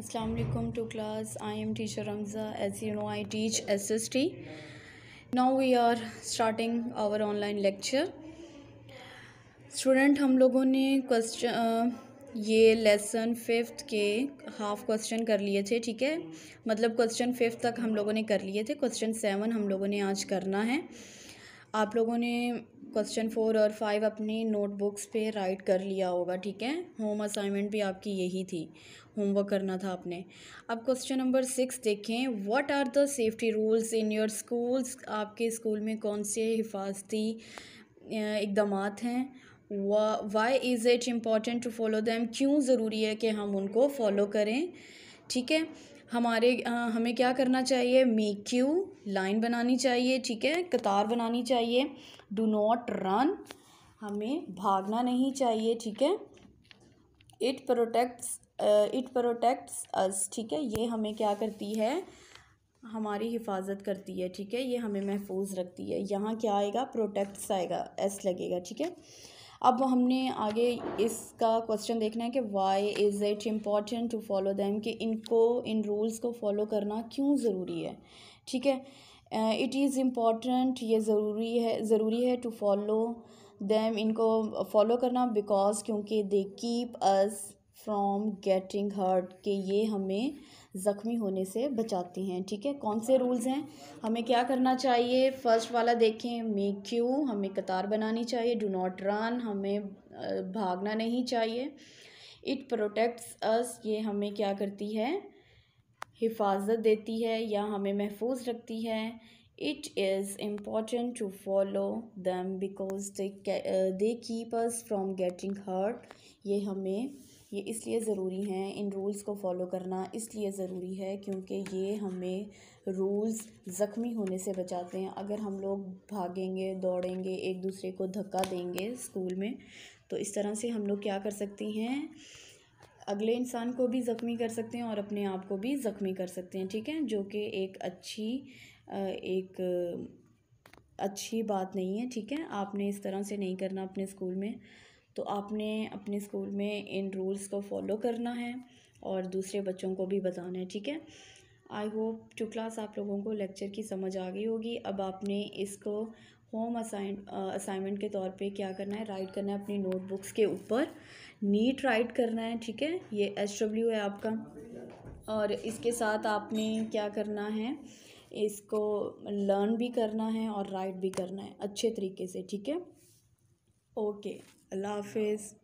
अस्सलाम वालेकुम to class I am teacher Ramza as you know I teach S S T now we are starting our online lecture student हम लोगों ने question ये lesson fifth के half question कर लिए थे ठीक है मतलब क्वेश्चन फिफ्थ तक हम लोगों ने कर लिए थे क्वेश्चन सेवन हम लोगों ने आज करना है आप लोगों ने क्वेश्चन फोर और फाइव अपनी नोटबुक्स पे राइट कर लिया होगा ठीक है होम असाइनमेंट भी आपकी यही थी होमवर्क करना था आपने अब क्वेश्चन नंबर सिक्स देखें what are the safety rules in your schools आपके स्कूल में कौन से हिफाजती इकदाम हैं why is it important to follow them क्यों ज़रूरी है कि हम उनको फॉलो करें ठीक है हमारे हमें क्या करना चाहिए मेक यू लाइन बनानी चाहिए ठीक है कतार बनानी चाहिए डू नॉट रन हमें भागना नहीं चाहिए ठीक है it protects it protects us ठीक है ये हमें क्या करती है हमारी हिफाजत करती है ठीक है ये हमें महफूज रखती है यहाँ क्या आएगा प्रोटेक्ट्स आएगा एस लगेगा ठीक है अब हमने आगे इसका क्वेश्चन देखना है कि why is it important to follow them कि इनको इन रूल्स को फॉलो करना क्यों ज़रूरी है ठीक है इट इज़ इम्पॉर्टेंट ये ज़रूरी है ज़रूरी है टू फॉलो दैम इनको फॉलो करना बिकॉज क्योंकि they keep us from getting hurt के ये हमें ज़ख्मी होने से बचाती हैं ठीक है कौन से रूल्स हैं हमें क्या करना चाहिए फ़र्स्ट वाला देखें मे क्यू हमें कतार बनानी चाहिए डू नॉट रन हमें भागना नहीं चाहिए इट प्रोटेक्ट्स अस ये हमें क्या करती है हिफाजत देती है या हमें महफूज रखती है it is important to follow them because they uh, they keep us from getting hurt ये हमें ये इसलिए ज़रूरी हैं इन रूल्स को फॉलो करना इसलिए ज़रूरी है क्योंकि ये हमें रूल्स ज़ख्मी होने से बचाते हैं अगर हम लोग भागेंगे दौड़ेंगे एक दूसरे को धक्का देंगे स्कूल में तो इस तरह से हम लोग क्या कर सकते हैं अगले इंसान को भी ज़ख्मी कर सकते हैं और अपने आप को भी ज़ख्मी कर सकते हैं ठीक है जो कि एक अच्छी एक अच्छी बात नहीं है ठीक है आपने इस तरह से नहीं करना अपने स्कूल में तो आपने अपने स्कूल में इन रूल्स को फॉलो करना है और दूसरे बच्चों को भी बताना है ठीक है आई होप टू क्लास आप लोगों को लेक्चर की समझ आ गई होगी अब आपने इसको होम असाइन असाइनमेंट के तौर पे क्या करना है राइट करना है अपनी नोटबुक्स के ऊपर नीट राइट करना है ठीक है ये एस डब्ल्यू है आपका और इसके साथ आपने क्या करना है इसको लर्न भी करना है और राइट भी करना है अच्छे तरीके से ठीक है ओके अल्लाह हाफिज़